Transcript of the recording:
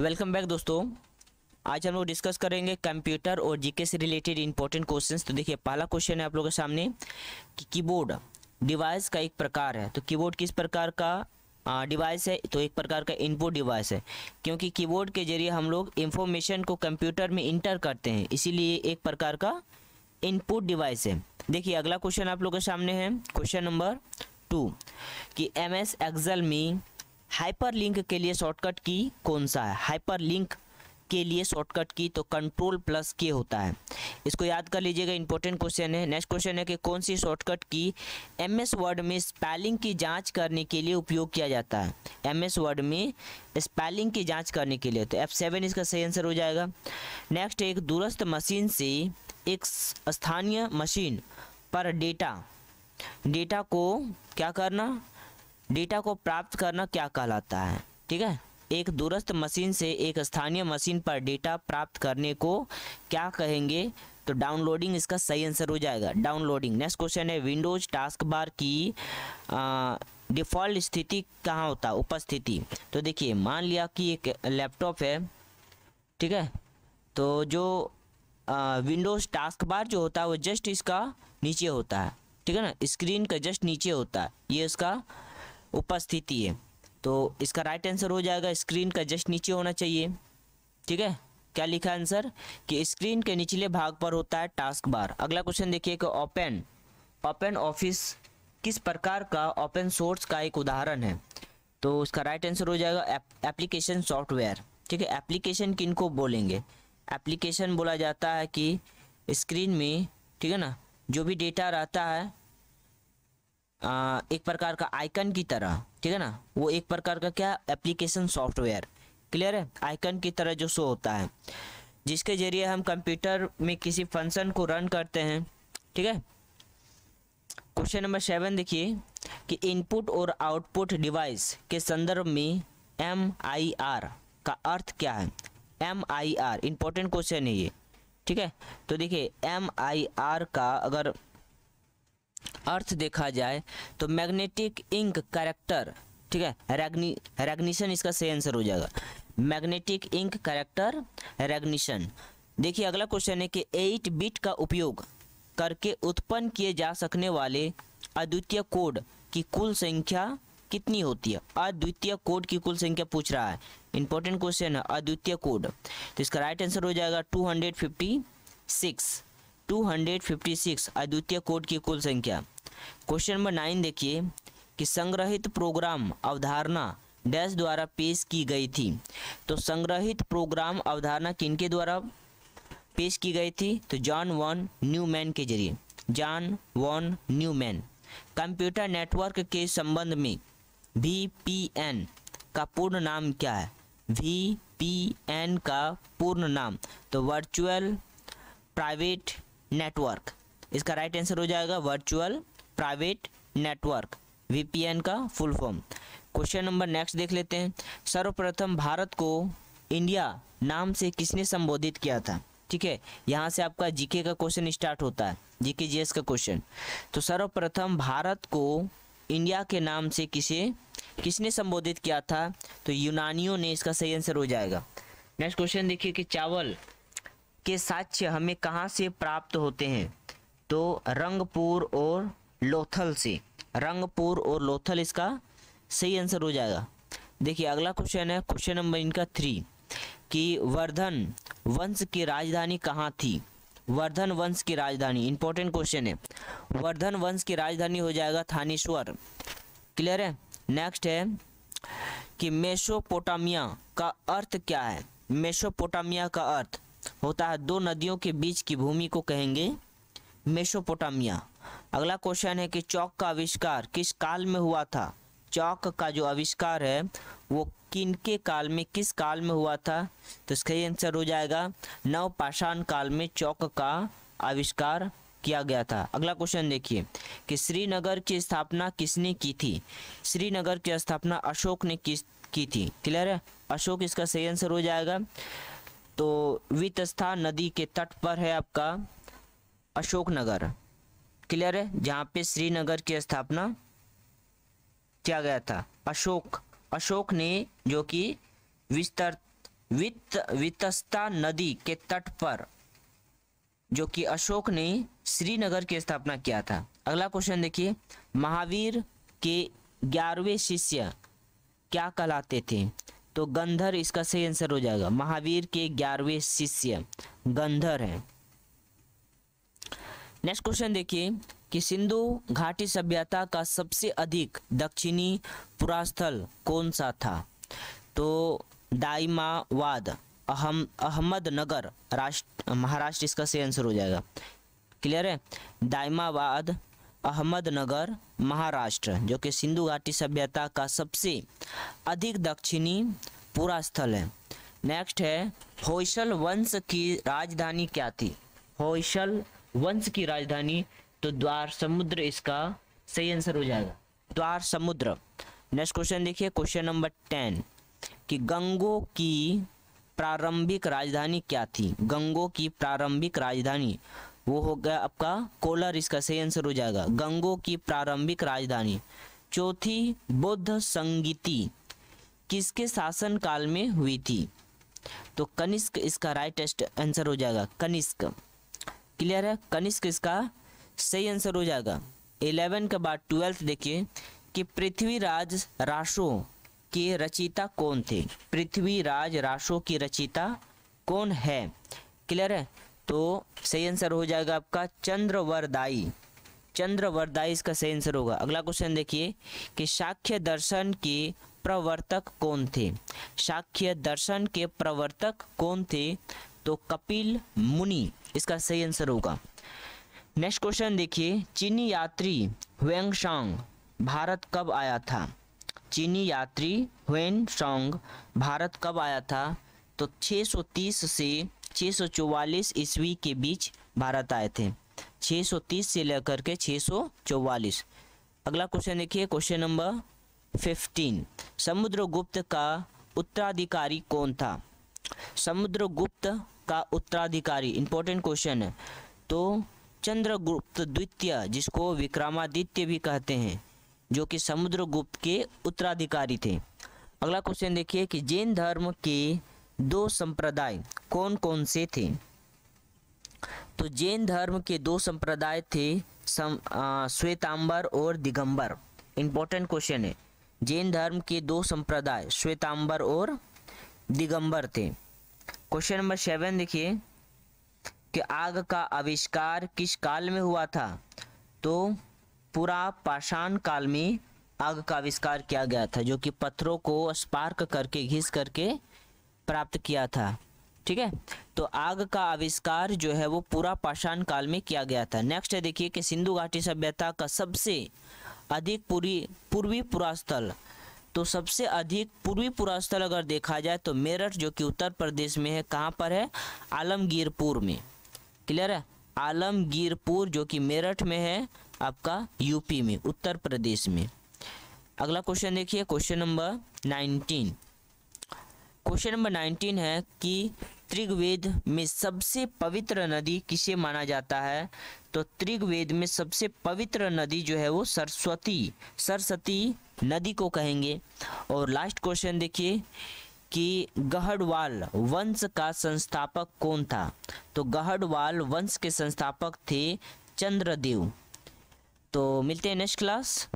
welcome back दोस्तों आज हम लोग डिस्कस करेंगे कंप्यूटर और जीके से रिलेटेड इंपॉर्टेंट क्वेश्चंस तो देखिए पहला क्वेश्चन है आप लोगों के सामने कि कीबोर्ड डिवाइस का एक प्रकार है तो कीबोर्ड किस प्रकार का डिवाइस है तो एक प्रकार का इनपुट डिवाइस है क्योंकि कीबोर्ड के जरिए हम लोग इंफॉर्मेशन को कंप्यूटर में इंटर करते हैं इसीलिए एक प्रकार का इनपुट डिवाइस है देखिए अगला क्वेश्चन आप लोग के सामने है क्वेश्चन नंबर टू कि एम एस एक्सल में हाइपरलिंक के लिए शॉर्टकट की कौन सा है हाइपरलिंक के लिए शॉर्टकट की तो कंट्रोल प्लस के होता है इसको याद कर लीजिएगा इंपॉर्टेंट क्वेश्चन है नेक्स्ट क्वेश्चन है कि कौन सी शॉर्टकट की एम एस वर्ड में स्पेलिंग की जांच करने के लिए उपयोग किया जाता है एम एस वर्ड में स्पेलिंग की जांच करने के लिए तो एफ सेवन इसका सही आंसर हो जाएगा नेक्स्ट एक दूरस्थ मशीन से एक स्थानीय मशीन पर डेटा डेटा को क्या करना डेटा को प्राप्त करना क्या कहलाता है ठीक है एक दूरस्थ मशीन से एक स्थानीय मशीन पर डेटा प्राप्त करने को क्या कहेंगे तो डाउनलोडिंग इसका सही आंसर हो जाएगा डाउनलोडिंग नेक्स्ट क्वेश्चन है विंडोज टास्क बार की डिफ़ॉल्ट स्थिति कहाँ होता है उपस्थिति तो देखिए मान लिया कि एक लैपटॉप है ठीक है तो जो विंडोज टास्क बार जो होता है वो जस्ट इसका नीचे होता है ठीक है ना स्क्रीन का जस्ट नीचे होता है ये इसका उपस्थिति है तो इसका राइट आंसर हो जाएगा स्क्रीन का जस्ट नीचे होना चाहिए ठीक है क्या लिखा आंसर कि स्क्रीन के निचले भाग पर होता है टास्क बार अगला क्वेश्चन देखिए कि ओपन ओपन ऑफिस किस प्रकार का ओपन सोर्स का एक उदाहरण है तो इसका राइट आंसर हो जाएगा एप्लीकेशन सॉफ्टवेयर ठीक है एप्लीकेशन किन को बोलेंगे एप्लीकेशन बोला जाता है कि स्क्रीन में ठीक है ना जो भी डेटा रहता है आ, एक प्रकार का आइकन की तरह ठीक है ना वो एक प्रकार का क्या एप्लीकेशन सॉफ्टवेयर क्लियर है आइकन की तरह जो शो होता है जिसके जरिए हम कंप्यूटर में किसी फंक्शन को रन करते हैं ठीक है क्वेश्चन नंबर सेवन देखिए कि इनपुट और आउटपुट डिवाइस के संदर्भ में एम आई आर का अर्थ क्या है M I R important question है ये ठीक है तो देखिए एम आई आर का अगर अर्थ देखा जाए तो मैग्नेटिक इंक कैरेक्टर ठीक है रेगनी रेगनीशन इसका सही आंसर हो जाएगा मैग्नेटिक इंक कैरेक्टर रेगनीशन देखिए अगला क्वेश्चन है कि एट बिट का उपयोग करके उत्पन्न किए जा सकने वाले अद्वितीय कोड की कुल संख्या कितनी होती है अद्वितीय कोड की कुल संख्या पूछ रहा है इंपॉर्टेंट क्वेश्चन है अद्वितीय कोड तो इसका राइट आंसर हो जाएगा टू हंड्रेड फिफ्टी सिक्स 256 अद्वितीय कोड की कुल संख्या क्वेश्चन नंबर नाइन देखिए कि संग्रहित प्रोग्राम अवधारणा डैश द्वारा पेश की गई थी तो संग्रहित प्रोग्राम अवधारणा किनके द्वारा पेश की गई थी तो जॉन वॉन न्यूमैन के जरिए John von Neumann computer network के संबंध में वी पी एन का पूर्ण नाम क्या है वी पी एन का पूर्ण नाम तो वर्चुअल प्राइवेट नेटवर्क इसका राइट आंसर हो जाएगा वर्चुअल प्राइवेट नेटवर्क वीपीएन का full form question number next देख लेते हैं सर्वप्रथम भारत को इंडिया नाम से किसने संबोधित किया था ठीक है यहाँ से आपका जीके का क्वेश्चन स्टार्ट होता है जीके जीएस का क्वेश्चन तो सर्वप्रथम भारत को इंडिया के नाम से किसे किसने संबोधित किया था तो यूनानियों ने इसका सही आंसर हो जाएगा नेक्स्ट क्वेश्चन देखिए कि चावल के साक्ष्य हमें कहाँ से प्राप्त होते हैं तो रंगपुर और लोथल से रंगपुर और लोथल इसका सही आंसर हो जाएगा देखिए अगला क्वेश्चन है क्वेश्चन नंबर इनका थ्री कि वर्धन वंश की राजधानी कहाँ थी वर्धन वंश की राजधानी इंपॉर्टेंट क्वेश्चन है वर्धन वंश की राजधानी हो जाएगा थानेश्वर क्लियर है नेक्स्ट है कि मेसोपोटामिया का अर्थ क्या है मेसोपोटामिया का अर्थ होता है दो नदियों के बीच की भूमि को कहेंगे मेसोपोटामिया अगला क्वेश्चन है कि चौक का आविष्कार किस काल में हुआ था चौक का जो आविष्कार है वो किनके काल में किस काल में हुआ था तो इसका ही आंसर हो जाएगा नवपाषाण काल में चौक का आविष्कार किया गया था अगला क्वेश्चन देखिए कि श्रीनगर की स्थापना किसने की थी श्रीनगर की स्थापना अशोक ने किस की थी क्लियर है अशोक इसका सही आंसर हो जाएगा तो वितस्था नदी के तट पर है आपका अशोकनगर क्लियर है जहाँ पे श्रीनगर की स्थापना किया गया था अशोक अशोक ने जो कि विस्तर वित्त वितस्ता नदी के तट पर जो कि अशोक ने श्रीनगर की स्थापना किया था अगला क्वेश्चन देखिए महावीर के ग्यारहवें शिष्य क्या कहलाते थे तो गंधर इसका सही आंसर हो जाएगा महावीर के ग्यारहवें शिष्य गंधर हैं नेक्स्ट क्वेश्चन देखिए कि सिंधु घाटी सभ्यता का सबसे अधिक दक्षिणी पुरास्थल कौन सा था तो दाइमावाद अहम अहमदनगर राष्ट्र महाराष्ट्र इसका सही आंसर हो जाएगा क्लियर है दाइमावाद अहमदनगर महाराष्ट्र जो कि सिंधु घाटी सभ्यता का सबसे अधिक दक्षिणी पूरा स्थल है नेक्स्ट है होयसल वंश की राजधानी क्या थी होयसल वंश की राजधानी तो द्वार समुद्र इसका सही आंसर हो जाएगा द्वार समुद्र नेक्स्ट क्वेश्चन देखिए क्वेश्चन नंबर टेन कि गंगो की प्रारंभिक राजधानी क्या थी गंगो की प्रारंभिक राजधानी वो हो गया आपका कोलर इसका सही आंसर हो जाएगा गंगो की प्रारंभिक राजधानी चौथी बौद्ध संगीति किसके शासन काल में हुई थी तो कनिष्क इसका राइट आंसर हो जाएगा कनिष्क क्लियर है कनिष्क इसका सही आंसर हो जाएगा इलेवन के बाद ट्वेल्थ देखिए कि पृथ्वीराज राशो के रचिता कौन थे पृथ्वीराज राशो की रचिता कौन है क्लियर है तो सही आंसर हो जाएगा आपका चंद्रवरदाई चंद्रवरदाई इसका सही आंसर होगा अगला क्वेश्चन देखिए कि साख्य दर्शन के प्रवर्तक कौन थे साख्य दर्शन के प्रवर्तक कौन थे तो कपिल मुनि इसका सही आंसर होगा नेक्स्ट क्वेश्चन देखिए चीनी यात्री वेंग शांग भारत कब आया था चीनी यात्री हुएन शांग भारत कब आया था तो 630 से 644 ईस्वी के बीच भारत आए थे 630 से लेकर के 644 अगला क्वेश्चन देखिए क्वेश्चन नंबर 15 समुद्रगुप्त का उत्तराधिकारी कौन था समुद्रगुप्त का उत्तराधिकारी इंपॉर्टेंट क्वेश्चन है तो चंद्रगुप्त द्वितीय जिसको विक्रमादित्य भी कहते हैं जो कि समुद्रगुप्त के उत्तराधिकारी थे अगला क्वेश्चन देखिए कि जैन धर्म के दो संप्रदाय कौन कौन से थे तो जैन धर्म के दो संप्रदाय थे सम, आ, श्वेतांबर और दिगंबर इंपॉर्टेंट क्वेश्चन है जैन धर्म के दो संप्रदाय श्वेतांबर और दिगंबर थे क्वेश्चन नंबर सेवन देखिए कि आग का आविष्कार किस काल में हुआ था तो पूरा पाषाण काल में आग का आविष्कार किया गया था जो कि पत्थरों को स्पार्क करके घिस करके प्राप्त किया था ठीक है तो आग का आविष्कार जो है वो पूरा पाषाण काल में किया गया था नेक्स्ट है देखिए कि सिंधु घाटी सभ्यता का सबसे अधिक पूरी पूर्वी पुरास्थल तो सबसे अधिक पूर्वी पुरास्थल अगर देखा जाए तो मेरठ जो कि उत्तर प्रदेश में है कहाँ पर है आलमगीरपुर में क्लियर है आलमगीरपुर जो कि मेरठ में है आपका यूपी में उत्तर प्रदेश में अगला क्वेश्चन देखिए question number nineteen question number nineteen है कि त्रिगवेद में सबसे पवित्र नदी किसे माना जाता है तो त्रिगवेद में सबसे पवित्र नदी जो है वो सरस्वती सरस्वती नदी को कहेंगे और लास्ट क्वेश्चन देखिए कि गहड़वाल वंश का संस्थापक कौन था तो गहड़वाल वंश के संस्थापक थे चंद्रदेव तो मिलते हैं नेक्स्ट क्लास